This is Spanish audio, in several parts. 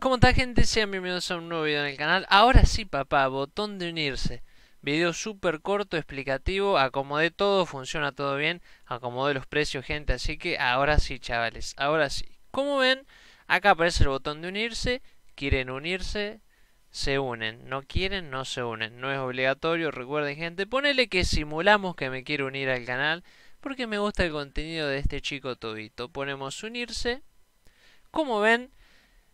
¿Cómo está gente? Sean bienvenidos a un nuevo video en el canal. Ahora sí papá, botón de unirse. Video súper corto, explicativo, acomodé todo, funciona todo bien, acomodé los precios gente, así que ahora sí chavales, ahora sí. Como ven, acá aparece el botón de unirse, quieren unirse, se unen, no quieren, no se unen, no es obligatorio, recuerden gente, ponele que simulamos que me quiero unir al canal, porque me gusta el contenido de este chico todito. Ponemos unirse, como ven,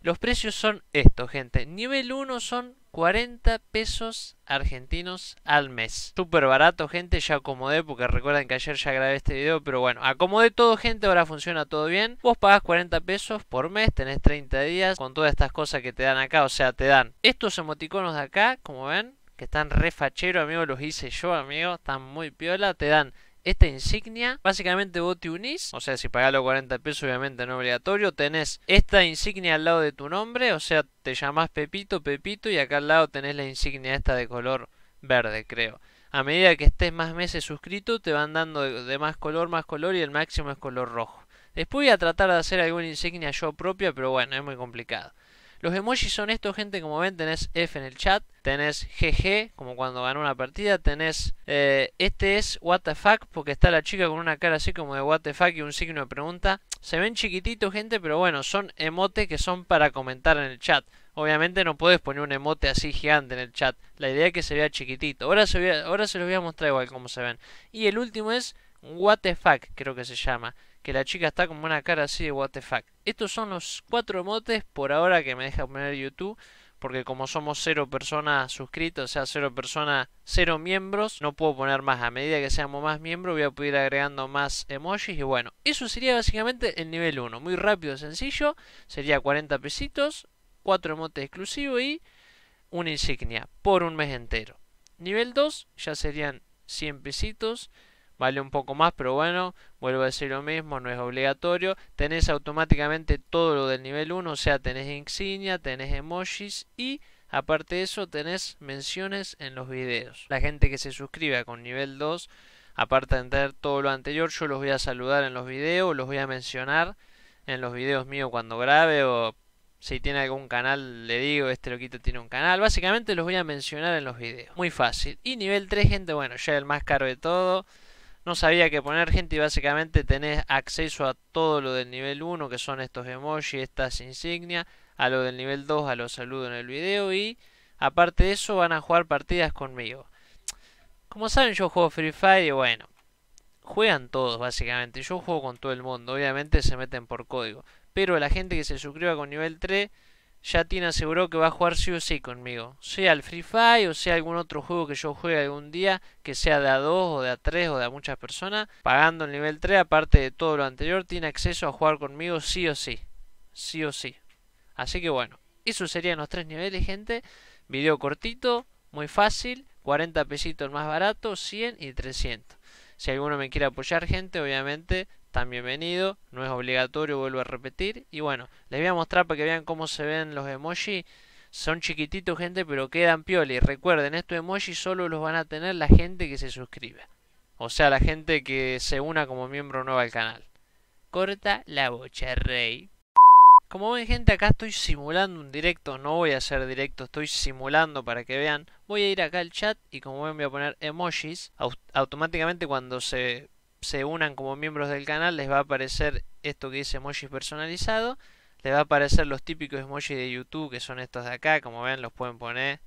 los precios son estos, gente. Nivel 1 son 40 pesos argentinos al mes. Súper barato, gente. Ya acomodé porque recuerden que ayer ya grabé este video. Pero bueno, acomodé todo, gente. Ahora funciona todo bien. Vos pagás 40 pesos por mes. Tenés 30 días con todas estas cosas que te dan acá. O sea, te dan estos emoticonos de acá, como ven. Que están re fachero, amigo. Los hice yo, amigo. Están muy piola. Te dan esta insignia, básicamente vos te unís, o sea, si pagás los 40 pesos, obviamente no es obligatorio, tenés esta insignia al lado de tu nombre, o sea, te llamás Pepito, Pepito, y acá al lado tenés la insignia esta de color verde, creo. A medida que estés más meses suscrito, te van dando de, de más color, más color, y el máximo es color rojo. Después voy a tratar de hacer alguna insignia yo propia, pero bueno, es muy complicado. Los emojis son estos, gente, como ven, tenés F en el chat, tenés GG, como cuando ganó una partida, tenés... Eh, este es WTF, porque está la chica con una cara así como de WTF y un signo de pregunta. Se ven chiquititos, gente, pero bueno, son emotes que son para comentar en el chat. Obviamente no puedes poner un emote así gigante en el chat. La idea es que se vea chiquitito. Ahora se, ahora se los voy a mostrar igual cómo se ven. Y el último es What the fuck, creo que se llama. Que la chica está con una cara así de what the fuck. Estos son los cuatro emotes por ahora que me deja poner YouTube. Porque como somos cero personas suscritos, o sea, cero personas, cero miembros, no puedo poner más. A medida que seamos más miembros, voy a poder ir agregando más emojis. Y bueno, eso sería básicamente el nivel 1. Muy rápido, sencillo. Sería 40 pesitos, 4 emotes exclusivos y una insignia por un mes entero. Nivel 2 ya serían 100 pesitos vale un poco más, pero bueno, vuelvo a decir lo mismo, no es obligatorio. Tenés automáticamente todo lo del nivel 1, o sea, tenés insignia, tenés emojis y aparte de eso tenés menciones en los videos. La gente que se suscribe con nivel 2, aparte de tener todo lo anterior, yo los voy a saludar en los videos, los voy a mencionar en los videos míos cuando grabe o si tiene algún canal, le digo, este loquito tiene un canal. Básicamente los voy a mencionar en los videos. Muy fácil. Y nivel 3, gente, bueno, ya el más caro de todo no sabía qué poner gente y básicamente tenés acceso a todo lo del nivel 1 que son estos emojis, estas insignias, a lo del nivel 2, a los saludos en el video y aparte de eso van a jugar partidas conmigo. Como saben yo juego Free Fire y bueno, juegan todos básicamente, yo juego con todo el mundo, obviamente se meten por código, pero la gente que se suscriba con nivel 3 tiene aseguró que va a jugar sí o sí conmigo, sea el Free Fire o sea algún otro juego que yo juegue algún día, que sea de a 2 o de a 3 o de a muchas personas, pagando el nivel 3, aparte de todo lo anterior, tiene acceso a jugar conmigo sí o sí, sí o sí. Así que bueno, eso serían los tres niveles, gente. Video cortito, muy fácil, 40 pesitos más barato, 100 y 300. Si alguno me quiere apoyar, gente, obviamente bienvenido no es obligatorio, vuelvo a repetir. Y bueno, les voy a mostrar para que vean cómo se ven los emojis. Son chiquititos, gente, pero quedan piola. Y recuerden, estos emojis solo los van a tener la gente que se suscribe. O sea, la gente que se una como miembro nuevo al canal. Corta la bocha, rey. Como ven gente, acá estoy simulando un directo, no voy a hacer directo, estoy simulando para que vean. Voy a ir acá al chat y como ven voy a poner emojis. automáticamente cuando se se unan como miembros del canal les va a aparecer esto que dice emojis personalizado. Les va a aparecer los típicos emojis de YouTube que son estos de acá. Como ven los pueden poner.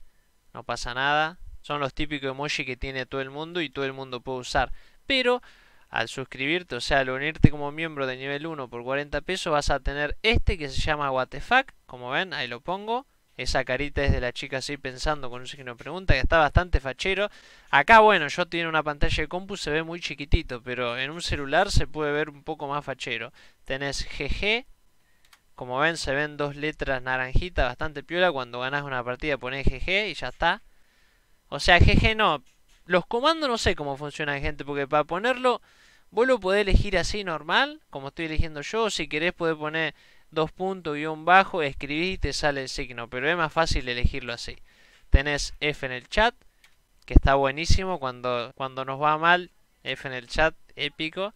No pasa nada. Son los típicos emojis que tiene todo el mundo y todo el mundo puede usar. Pero al suscribirte, o sea, al unirte como miembro de nivel 1 por 40 pesos, vas a tener este que se llama WTF, como ven, ahí lo pongo, esa carita es de la chica así pensando con un signo de pregunta que está bastante fachero. Acá, bueno, yo tiene una pantalla de compu, se ve muy chiquitito, pero en un celular se puede ver un poco más fachero. Tenés GG, como ven, se ven dos letras naranjitas, bastante piola. Cuando ganas una partida pones GG y ya está. O sea, GG no. Los comandos no sé cómo funcionan, gente, porque para ponerlo, vos lo podés elegir así normal, como estoy eligiendo yo. Si querés, podés poner dos puntos, y un bajo, escribís y te sale el signo, pero es más fácil elegirlo así. Tenés F en el chat, que está buenísimo cuando, cuando nos va mal, F en el chat, épico.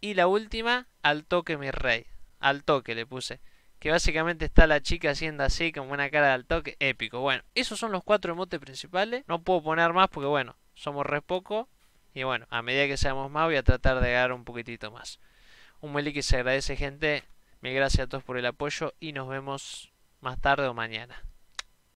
Y la última, al toque mi rey, al toque le puse. Que básicamente está la chica haciendo así, con buena cara al toque, épico. Bueno, esos son los cuatro emotes principales. No puedo poner más porque, bueno, somos re poco. Y bueno, a medida que seamos más voy a tratar de agarrar un poquitito más. Un melique se agradece, gente. Mil gracias a todos por el apoyo y nos vemos más tarde o mañana.